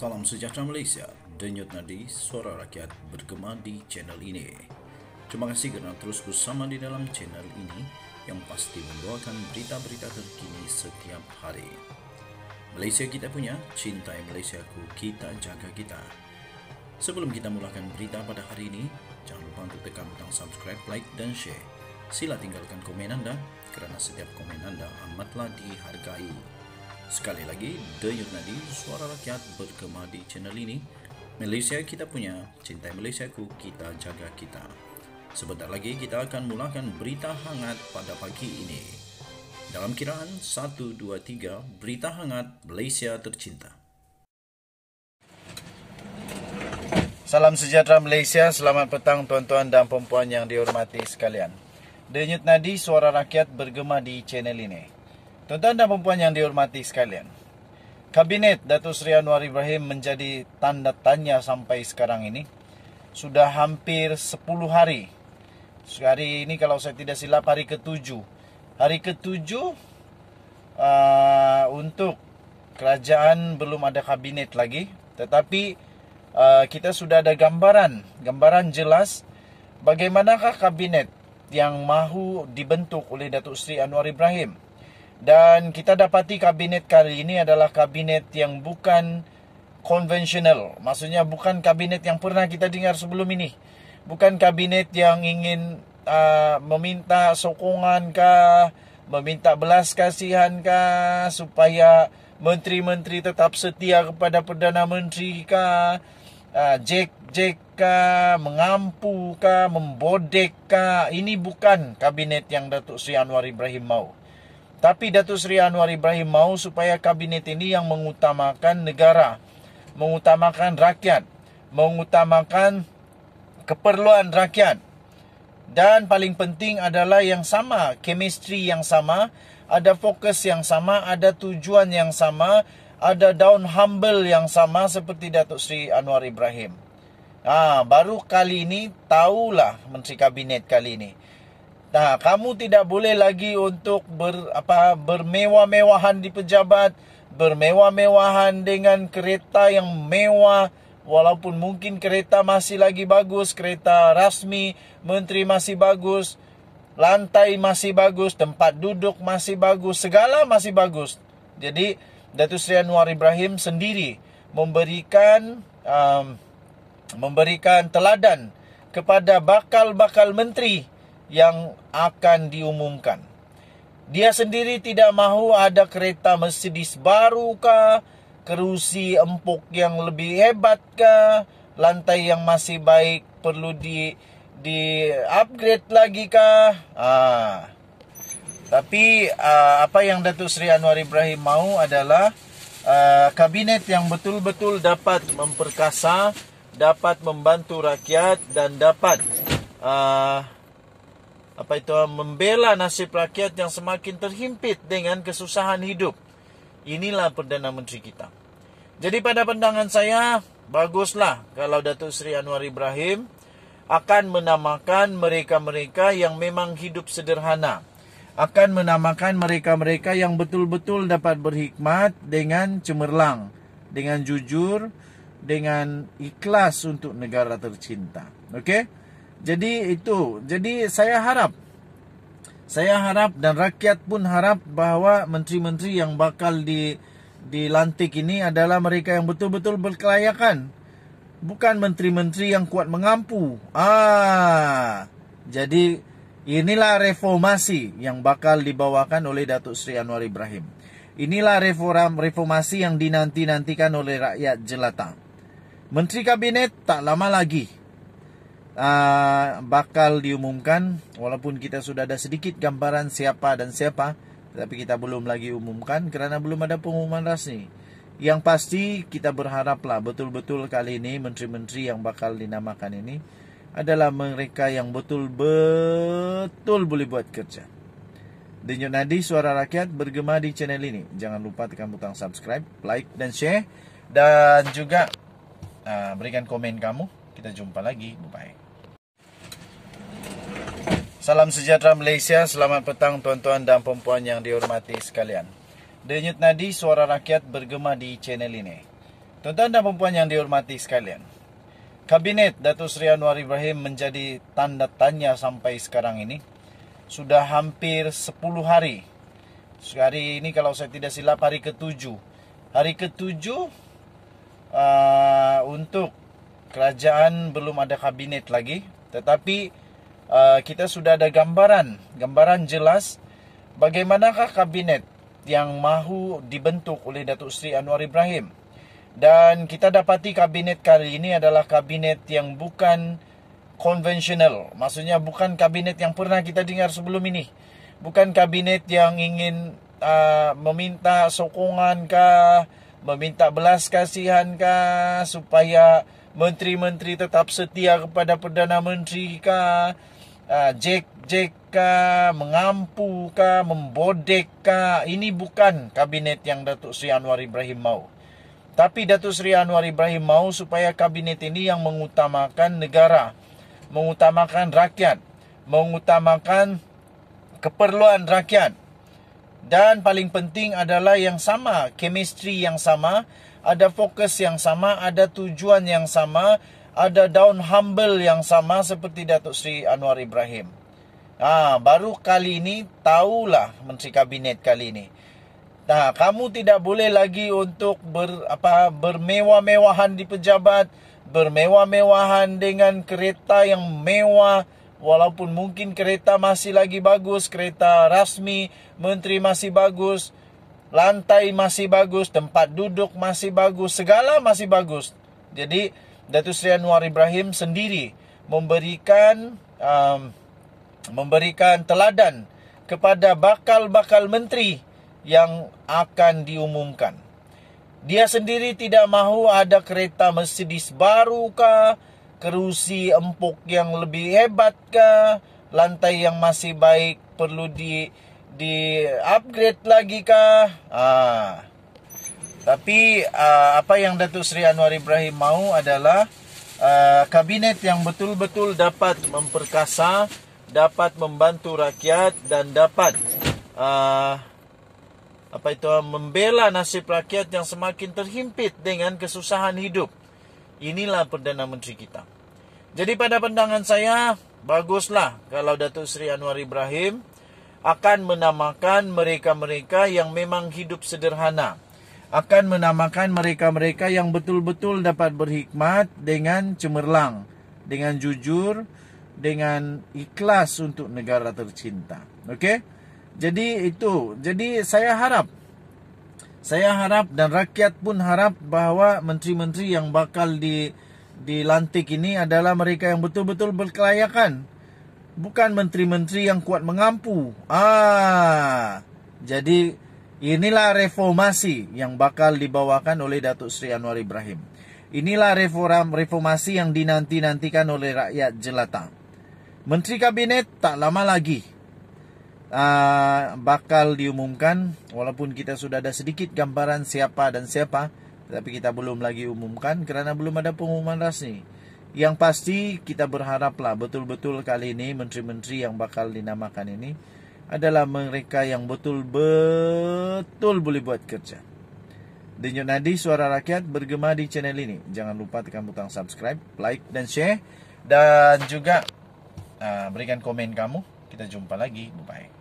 Salam sejahtera Malaysia, denyut nadi suara rakyat bergema di channel ini. Terima kasih kerana terus bersama di dalam channel ini yang pasti membawakan berita-berita terkini setiap hari. Malaysia kita punya, cintai Malaysia ku, kita jaga kita. Sebelum kita mulakan berita pada hari ini, jangan lupa untuk tekan butang subscribe, like dan share. Sila tinggalkan komen anda kerana setiap komen anda amatlah dihargai. Sekali lagi, The Nadi suara rakyat bergema di channel ini. Malaysia kita punya, cinta Malaysia ku, kita jaga kita. Sebentar lagi kita akan mulakan berita hangat pada pagi ini. Dalam kiraan 1, 2, 3, berita hangat Malaysia tercinta. Salam sejahtera Malaysia, selamat petang tuan-tuan dan perempuan yang dihormati sekalian. The Denyut nadi suara rakyat bergema di channel ini. Tuan-tuan dan perempuan yang dihormati sekalian. Kabinet Datuk Seri Anwar Ibrahim menjadi tanda tanya sampai sekarang ini. Sudah hampir 10 hari. Hari ini kalau saya tidak silap hari ke-7. Hari ke-7 uh, untuk kerajaan belum ada kabinet lagi. Tetapi uh, kita sudah ada gambaran, gambaran jelas bagaimanakah kabinet yang mahu dibentuk oleh Datuk Seri Anwar Ibrahim. Dan kita dapati kabinet kali ini adalah kabinet yang bukan konvensional. Maksudnya bukan kabinet yang pernah kita dengar sebelum ini. Bukan kabinet yang ingin uh, meminta sokongan kah, meminta belas kasihan kah, supaya menteri-menteri tetap setia kepada Perdana Menteri kah, uh, ah, jek Jack kah, mengampu kah, membodek kah. Ini bukan kabinet yang Datuk Sri Anwar Ibrahim mahu. Tapi Datuk Seri Anwar Ibrahim mahu supaya kabinet ini yang mengutamakan negara, mengutamakan rakyat, mengutamakan keperluan rakyat. Dan paling penting adalah yang sama, chemistry yang sama, ada fokus yang sama, ada tujuan yang sama, ada down humble yang sama seperti Datuk Seri Anwar Ibrahim. Ah, ha, baru kali ini tahulah Menteri Kabinet kali ini. Nah, kamu tidak boleh lagi untuk ber, apa bermewah-mewahan di pejabat, bermewah-mewahan dengan kereta yang mewah walaupun mungkin kereta masih lagi bagus, kereta rasmi, menteri masih bagus, lantai masih bagus, tempat duduk masih bagus, segala masih bagus. Jadi Datu Sri Anwar Ibrahim sendiri memberikan um, memberikan teladan kepada bakal-bakal menteri yang akan diumumkan. Dia sendiri tidak mahu ada kereta Mercedes baru kah, kerusi empuk yang lebih hebat kah, lantai yang masih baik perlu di di upgrade lagi kah? Ha. Ah. Tapi uh, apa yang Datuk Seri Anwar Ibrahim mahu adalah uh, kabinet yang betul-betul dapat memperkasa, dapat membantu rakyat dan dapat uh, apa itu ah, membela nasib rakyat yang semakin terhimpit dengan kesusahan hidup. Inilah Perdana Menteri kita. Jadi pada pandangan saya, baguslah kalau Datuk Seri Anwar Ibrahim akan menamakan mereka-mereka yang memang hidup sederhana. Akan menamakan mereka-mereka yang betul-betul dapat berhikmat dengan cemerlang, dengan jujur, dengan ikhlas untuk negara tercinta. Okey? Jadi itu, jadi saya harap saya harap dan rakyat pun harap bahawa menteri-menteri yang bakal di dilantik ini adalah mereka yang betul-betul berkelayakan. Bukan menteri-menteri yang kuat mengampu. Ah. Jadi inilah reformasi yang bakal dibawakan oleh Datuk Seri Anwar Ibrahim. Inilah reform reformasi yang dinanti-nantikan oleh rakyat jelata. Menteri kabinet tak lama lagi. uh, bakal diumumkan walaupun kita sudah ada sedikit gambaran siapa dan siapa tapi kita belum lagi umumkan karena belum ada pengumuman resmi. Yang pasti kita berharaplah betul-betul kali ini menteri-menteri yang bakal dinamakan ini adalah mereka yang betul-betul boleh buat kerja. Denyut nadi suara rakyat bergema di channel ini. Jangan lupa tekan butang subscribe, like, dan share. Dan juga uh, berikan komen kamu. Kita jumpa lagi. Bye-bye. Salam sejahtera Malaysia, selamat petang tuan-tuan dan puan-puan yang dihormati sekalian. Denyut nadi suara rakyat bergema di channel ini. Tuan-tuan dan puan-puan yang dihormati sekalian. Kabinet Datuk Seri Anwar Ibrahim menjadi tanda tanya sampai sekarang ini. Sudah hampir 10 hari. Hari ini kalau saya tidak silap hari ke-7. Hari ke-7 uh, untuk kerajaan belum ada kabinet lagi. Tetapi... Ah, kita sudah ada gambaran, gambaran jelas bagaimanakah kabinet yang mahu dibentuk oleh Datuk Seri Anwar Ibrahim. Dan kita dapati kabinet kali ini adalah kabinet yang bukan konvensional. Maksudnya bukan kabinet yang pernah kita dengar sebelum ini. Bukan kabinet yang ingin uh, meminta sokongan kah, meminta belas kasihan kah, supaya menteri-menteri tetap setia kepada Perdana Menteri kah, Jake ah, Jake mengampu ke, membodek ke. Ini bukan kabinet yang Datuk Seri Anwar Ibrahim mau. Tapi Datuk Seri Anwar Ibrahim mau supaya kabinet ini yang mengutamakan negara, mengutamakan rakyat, mengutamakan keperluan rakyat. Dan paling penting adalah yang sama, chemistry yang sama, ada fokus yang sama, ada tujuan yang sama, ada daun humble yang sama seperti Datuk Sri Anwar Ibrahim. Ah, baru kali ini tahulah Menteri Kabinet kali ini. Nah, ha, kamu tidak boleh lagi untuk ber, apa, bermewah-mewahan di pejabat, bermewah-mewahan dengan kereta yang mewah, walaupun mungkin kereta masih lagi bagus, kereta rasmi, menteri masih bagus, lantai masih bagus, tempat duduk masih bagus, segala masih bagus. Jadi, Datuk Seri Anwar Ibrahim sendiri memberikan um, memberikan teladan kepada bakal-bakal menteri yang akan diumumkan. Dia sendiri tidak mahu ada kereta Mercedes baru ke, kerusi empuk yang lebih hebat ke, lantai yang masih baik perlu di di upgrade lagi kah? Ah. Tapi uh, apa yang Datuk Seri Anwar Ibrahim mahu adalah uh, kabinet yang betul-betul dapat memperkasa, dapat membantu rakyat dan dapat uh, apa itu membela nasib rakyat yang semakin terhimpit dengan kesusahan hidup. Inilah Perdana Menteri kita. Jadi pada pandangan saya, baguslah kalau Datuk Seri Anwar Ibrahim akan menamakan mereka-mereka yang memang hidup sederhana akan menamakan mereka-mereka yang betul-betul dapat berhikmat dengan cemerlang, dengan jujur, dengan ikhlas untuk negara tercinta. Okey? Jadi itu, jadi saya harap saya harap dan rakyat pun harap bahawa menteri-menteri yang bakal di dilantik ini adalah mereka yang betul-betul berkelayakan. Bukan menteri-menteri yang kuat mengampu. Ah. Jadi Inilah reformasi yang bakal dibawakan oleh Datuk Sri Anwar Ibrahim. Inilah reform reformasi yang dinanti-nantikan oleh rakyat jelata. Menteri Kabinet tak lama lagi uh, bakal diumumkan walaupun kita sudah ada sedikit gambaran siapa dan siapa tapi kita belum lagi umumkan kerana belum ada pengumuman rasmi. Yang pasti kita berharaplah betul-betul kali ini menteri-menteri yang bakal dinamakan ini adalah mereka yang betul-betul boleh buat kerja. Denyut nadi suara rakyat bergema di channel ini. Jangan lupa tekan butang subscribe, like dan share. Dan juga uh, berikan komen kamu. Kita jumpa lagi. Bye-bye.